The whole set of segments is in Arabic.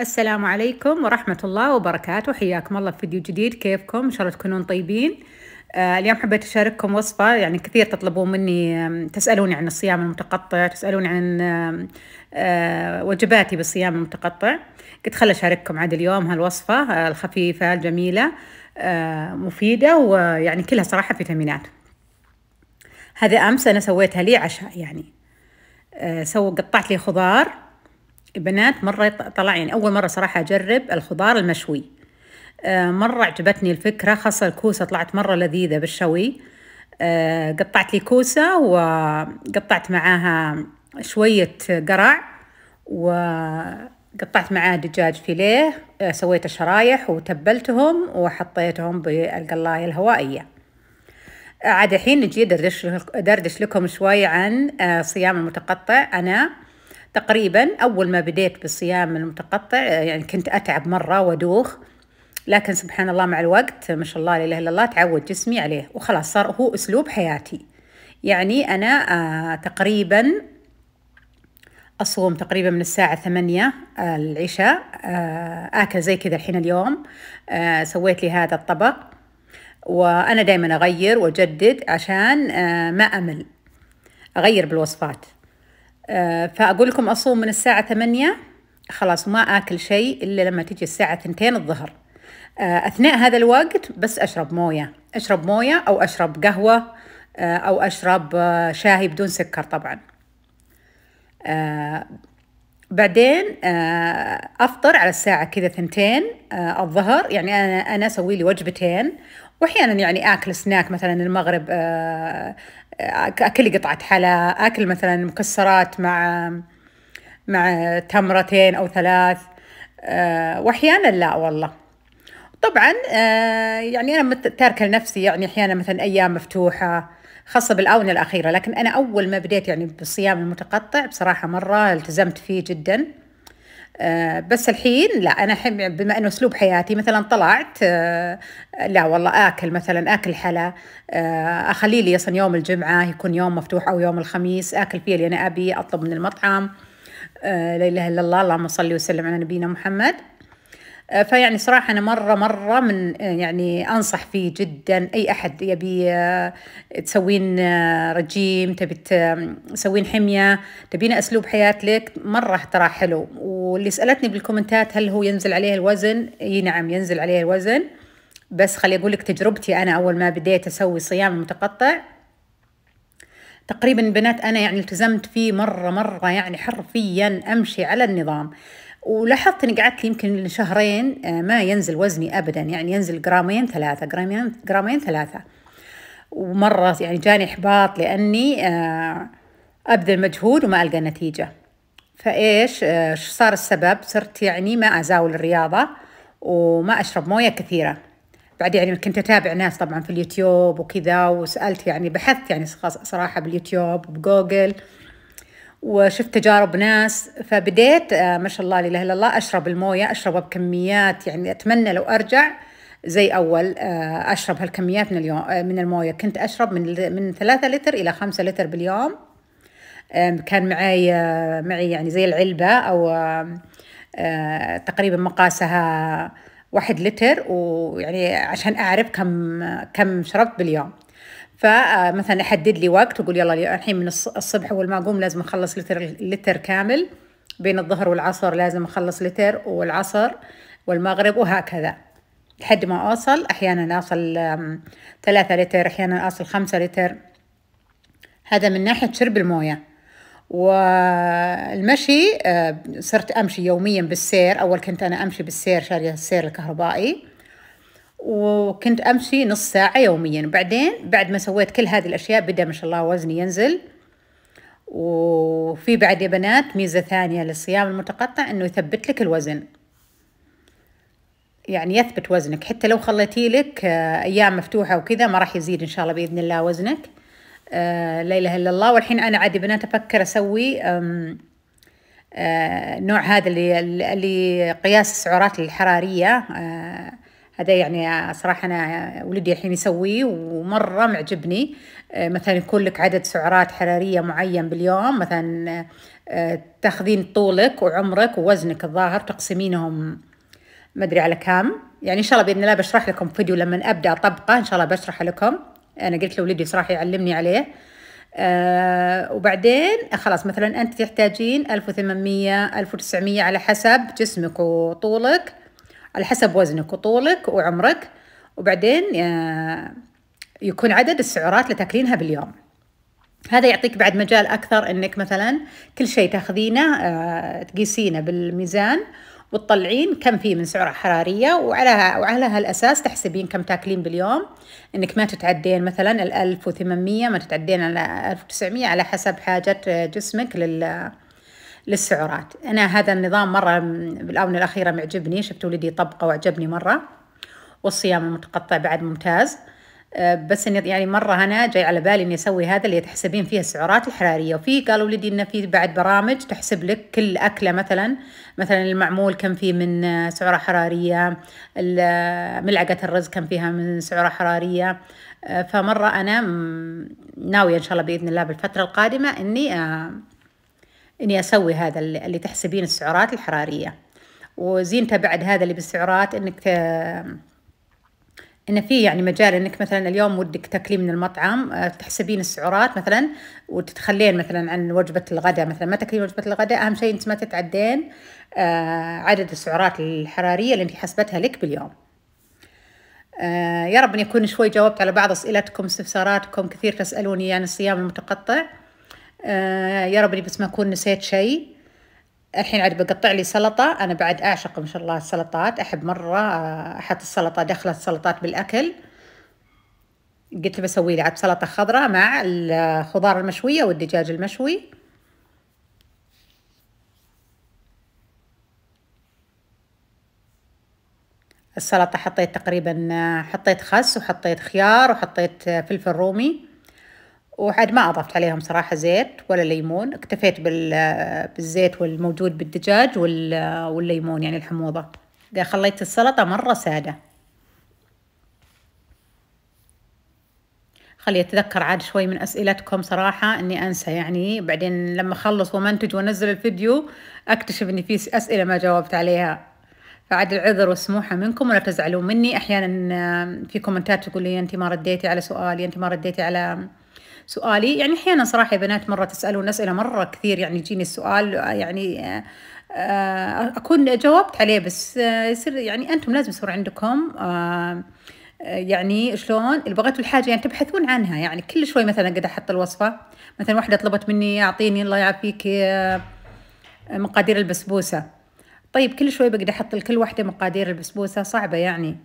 السلام عليكم ورحمة الله وبركاته حياكم الله في فيديو جديد كيفكم إن شاء الله تكونون طيبين آه اليوم حبيت أشارككم وصفة يعني كثير تطلبون مني تسألوني عن الصيام المتقطع تسألوني عن آه وجباتي بالصيام المتقطع قلت خل أشارككم عاد اليوم هالوصفة آه، الخفيفة الجميلة آه مفيدة ويعني كلها صراحة فيتامينات هذا أمس أنا سويتها لي عشاء يعني آه، سو قطعت لي خضار بنات مرة طلع يعني أول مرة صراحة أجرب الخضار المشوي آه، مرة عجبتني الفكرة خاصة الكوسة طلعت مرة لذيذة بالشوي آه، قطعت لي كوسة وقطعت معاها شوية قرع وقطعت معاه دجاج فيليه آه، سويت شرايح وتبلتهم وحطيتهم بالقلاية الهوائية عاد الحين نجي دردش دردش لكم شوي عن صيام المتقطع أنا تقريبا أول ما بديت بالصيام المتقطع يعني كنت أتعب مرة وأدوخ لكن سبحان الله مع الوقت ما شاء الله لا إله إلا الله تعود جسمي عليه وخلاص صار هو أسلوب حياتي يعني أنا آه تقريبا أصوم تقريبا من الساعة ثمانية العشاء آه، آه، آكل زي كذا الحين اليوم آه، سويت لي هذا الطبق وأنا دايما أغير وأجدد عشان ما أمل أغير بالوصفات آه، فأقول لكم أصوم من الساعة ثمانية خلاص ما آكل شيء إلا لما تيجي الساعة ثنتين الظهر آه، أثناء هذا الوقت بس أشرب موية أشرب موية أو أشرب قهوة آه، أو أشرب شاهي بدون سكر طبعا بعدين أفطر على الساعة كذا ثنتين الظهر يعني أنا أنا أسوي لي وجبتين وأحيانا يعني آكل سناك مثلا المغرب اكل قطعه حلا اكل مثلا مكسرات مع مع تمرتين او ثلاث آه، واحيانا لا والله طبعا آه، يعني انا تاركه لنفسي يعني احيانا مثلا ايام مفتوحه خاصة بالآونة الأخيرة لكن أنا أول ما بديت يعني بالصيام المتقطع بصراحة مرة التزمت فيه جدا آه، بس الحين لا انا الحين بما انه اسلوب حياتي مثلا طلعت آه، لا والله اكل مثلا اكل حلا آه، اخلي لي اصلا يوم الجمعه يكون يوم مفتوح او يوم الخميس اكل فيه اللي انا ابي اطلب من المطعم لا اله الا الله اللهم صل وسلم على نبينا محمد آه، فيعني صراحة أنا مرة مرة من آه، يعني أنصح فيه جدا أي أحد يبي آه، تسوين رجيم تبي تسوين حمية تبين أسلوب حياة لك مرة ترى حلو واللي سألتني بالكومنتات هل هو ينزل عليه الوزن اي نعم ينزل عليه الوزن بس خلي أقول لك تجربتي أنا أول ما بديت أسوي صيام متقطع تقريبا بنات انا يعني التزمت فيه مره مره يعني حرفيا امشي على النظام ولاحظت اني قعدت يمكن شهرين آه، ما ينزل وزني ابدا يعني ينزل جرامين ثلاثه جرامين جرامين ثلاثه ومره يعني جاني احباط لاني آه، ابذل مجهود وما القى نتيجه فايش آه، صار السبب صرت يعني ما ازاول الرياضه وما اشرب مويه كثيره بعد يعني كنت اتابع ناس طبعا في اليوتيوب وكذا وسالت يعني بحثت يعني صراحه باليوتيوب وبجوجل وشفت تجارب ناس فبديت آه، ما شاء الله لا اله الا الله اشرب المويه اشربها بكميات يعني اتمنى لو ارجع زي اول آه، اشرب هالكميات من اليوم آه، من المويه كنت اشرب من من 3 لتر الى 5 لتر باليوم كان معي معي يعني زي العلبه او تقريبا مقاسها واحد لتر ويعني عشان اعرف كم كم شربت باليوم فمثلا احدد لي وقت واقول يلا الحين من الصبح اول ما اقوم لازم اخلص لتر لتر كامل بين الظهر والعصر لازم اخلص لتر والعصر والمغرب وهكذا لحد ما اوصل احيانا اوصل ثلاثة لتر احيانا اوصل خمسة لتر هذا من ناحية شرب المويه والمشي آه، صرت امشي يوميا بالسير اول كنت انا امشي بالسير شاريه السير الكهربائي وكنت أمشي نص ساعة يوميا بعدين بعد ما سويت كل هذه الأشياء بدأ ما شاء الله وزني ينزل وفي بعد يا بنات ميزة ثانية للصيام المتقطع أنه يثبت لك الوزن يعني يثبت وزنك حتى لو خليتي لك آه، أيام مفتوحة وكذا ما راح يزيد إن شاء الله بإذن الله وزنك آه، لا إله إلا الله والحين أنا عادي بنات أفكر أسوي آه، نوع هذا اللي, اللي قياس السعرات الحرارية هذا يعني صراحة أنا ولدي الحين يسويه ومرة معجبني آه، مثلا يكون لك عدد سعرات حرارية معين باليوم مثلا آه، تاخذين طولك وعمرك ووزنك الظاهر تقسمينهم ما أدري على كم يعني إن شاء الله بإذن الله بشرح لكم فيديو لما أبدأ أطبقه إن شاء الله بشرح لكم أنا قلت لولدي صراحة يعلمني عليه آه وبعدين آه، خلاص مثلا أنت تحتاجين 1800 1900 على حسب جسمك وطولك على حسب وزنك وطولك وعمرك وبعدين آه، يكون عدد السعرات اللي تاكلينها باليوم هذا يعطيك بعد مجال أكثر أنك مثلا كل شيء تاخذينه آه، تقيسينه بالميزان وتطلعين كم فيه من سعرة حرارية وعلى وعلى هالأساس تحسبين كم تاكلين باليوم إنك ما تتعدين مثلا ال 1800 ما تتعدين على 1900 على حسب حاجة جسمك لل للسعرات أنا هذا النظام مرة بالآونة الأخيرة معجبني شفت ولدي طبقه وعجبني مرة والصيام المتقطع بعد ممتاز أه، بس يعني مرة أنا جاي على بالي إني أسوي هذا اللي تحسبين فيه السعرات الحرارية وفي قالوا ولدي إنه في بعد برامج تحسب لك كل أكلة مثلا مثلا المعمول كم فيه من سعرة حرارية ملعقة الرز كم فيها من سعرة حرارية أه، فمرة أنا ناوية إن شاء الله بإذن الله بالفترة القادمة إني أه، اني اسوي هذا اللي تحسبين السعرات الحراريه وزينته بعد هذا اللي بالسعرات انك ان في يعني مجال انك مثلا اليوم ودك تاكلي من المطعم آه، تحسبين السعرات مثلا وتتخلين مثلا عن وجبه الغداء مثلا ما تاكلين وجبه الغداء اهم شيء انت ما تتعدين آه، عدد السعرات الحراريه اللي انت حسبتها لك باليوم آه، يا رب اني اكون شوي جاوبت على بعض اسئلتكم استفساراتكم كثير تسالوني عن يعني الصيام المتقطع آه، يا رب بس ما أكون نسيت شيء الحين عاد بقطع لي سلطة أنا بعد أعشق ما شاء الله السلطات أحب مرة آه، أحط السلطة دخلت السلطات بالأكل قلت بسوي لي عاد سلطة خضراء مع الخضار المشوية والدجاج المشوي السلطة حطيت تقريبا آه، حطيت خس وحطيت خيار وحطيت فلفل رومي وعاد ما أضفت عليهم صراحة زيت ولا ليمون اكتفيت بالزيت والموجود بالدجاج والليمون يعني الحموضة خليت السلطة مرة سادة خلي اتذكر عاد شوي من اسئلتكم صراحه اني انسى يعني بعدين لما اخلص ومنتج وانزل الفيديو اكتشف اني في اسئله ما جاوبت عليها فعاد العذر والسموحه منكم ولا تزعلون مني احيانا في كومنتات تقول لي انت ما رديتي على سؤالي انت ما رديتي على سؤالي يعني احيانا صراحه يا بنات مره تسالون اسئله مره كثير يعني يجيني السؤال يعني آه، اكون جاوبت عليه بس آه، يصير يعني انتم لازم يصير عندكم آه، يعني شلون اللي بغيتوا الحاجه يعني تبحثون عنها يعني كل شوي مثلا قد احط الوصفه مثلا واحده طلبت مني اعطيني الله يعافيك مقادير البسبوسه طيب كل شوي بقدر احط لكل واحده مقادير البسبوسه صعبه يعني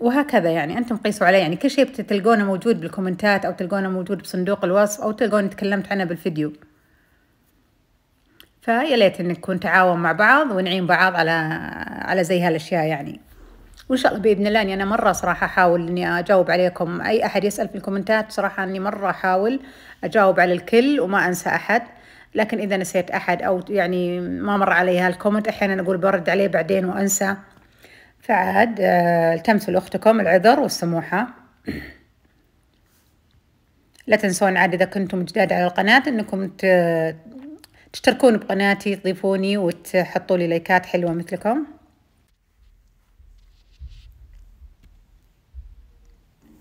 وهكذا يعني انتم قيسوا عليه يعني كل شيء بتلقونه موجود بالكومنتات او تلقونه موجود بصندوق الوصف او تلقوني تكلمت عنه بالفيديو فيا ليت ان نكون تعاون مع بعض ونعين بعض على على زي هالاشياء يعني وان شاء الله باذن الله اني انا مره صراحه احاول اني اجاوب عليكم اي احد يسال في الكومنتات صراحه اني مره احاول اجاوب على الكل وما انسى احد لكن اذا نسيت احد او يعني ما مر علي هالكومنت احيانا اقول برد عليه بعدين وانسى فعاد آه، التمسوا لأختكم العذر والسموحة لا تنسون عاد إذا كنتم جداد على القناة أنكم تشتركون بقناتي تضيفوني وتحطوا لي لايكات حلوة مثلكم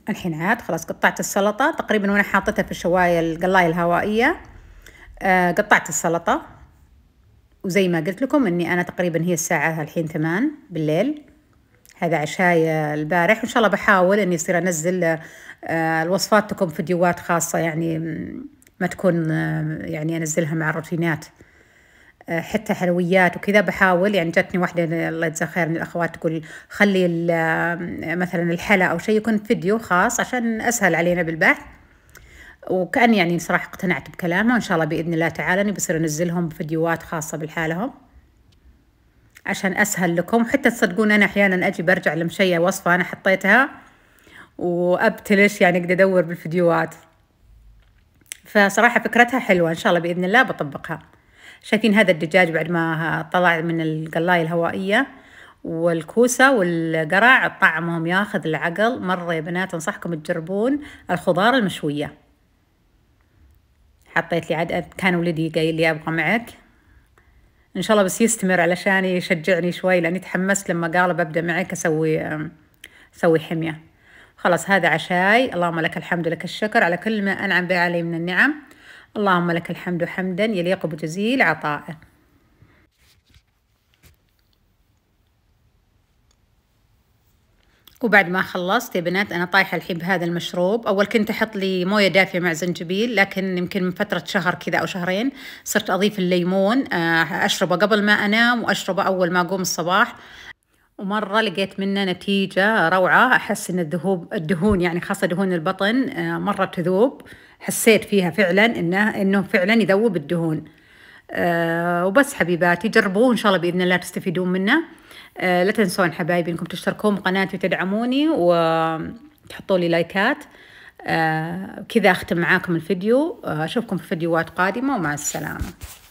الحين عاد خلاص قطعت السلطة تقريبا وأنا حاطتها في الشواية القلاية الهوائية آه قطعت السلطة وزي ما قلت لكم أني أنا تقريبا هي الساعة الحين ثمان بالليل هذا عشاي البارح وإن شاء الله بحاول إني أصير أنزل آه، الوصفات تكون فيديوهات خاصة يعني ما تكون آه، يعني أنزلها مع الروتينات آه، حتى حلويات وكذا بحاول يعني جاتني واحدة الله يجزاها خير من الأخوات تقول خلي مثلا الحلا أو شيء يكون فيديو خاص عشان أسهل علينا بالبحث وكأن يعني صراحة اقتنعت بكلامها وإن شاء الله بإذن الله تعالى أني بصير أنزلهم فيديوهات خاصة بالحالهم عشان أسهل لكم حتى تصدقون أنا أحيانا أجي برجع لمشية وصفة أنا حطيتها وأبتلش يعني قد أدور بالفيديوهات فصراحة فكرتها حلوة إن شاء الله بإذن الله بطبقها شايفين هذا الدجاج بعد ما طلع من القلاية الهوائية والكوسة والقرع طعمهم ياخذ العقل مرة يا بنات أنصحكم تجربون الخضار المشوية حطيت لي عدد كان ولدي قايل لي أبغى معك ان شاء الله بس يستمر علشان يشجعني شوي لاني تحمست لما قال ببدا معك اسوي اسوي حميه خلاص هذا عشاي اللهم لك الحمد لك الشكر على كل ما انعم به علي من النعم اللهم لك الحمد حمدا يليق بجزيل عطائه وبعد ما خلصت يا بنات أنا طايحة الحين بهذا المشروب أول كنت أحط لي موية دافية مع زنجبيل لكن يمكن من فترة شهر كذا أو شهرين صرت أضيف الليمون آه، أشربه قبل ما أنام وأشربه أول ما أقوم الصباح ومرة لقيت منه نتيجة روعة أحس إن الذهوب الدهون يعني خاصة دهون البطن آه، مرة تذوب حسيت فيها فعلا إنه إنه فعلا يذوب الدهون آه وبس حبيباتي جربوه إن شاء الله بإذن الله تستفيدون منه آه لا تنسون حبايبي إنكم تشتركون بقناتي وتدعموني وتحطوا لي لايكات آه كذا أختم معاكم الفيديو آه، أشوفكم في فيديوهات قادمة ومع السلامة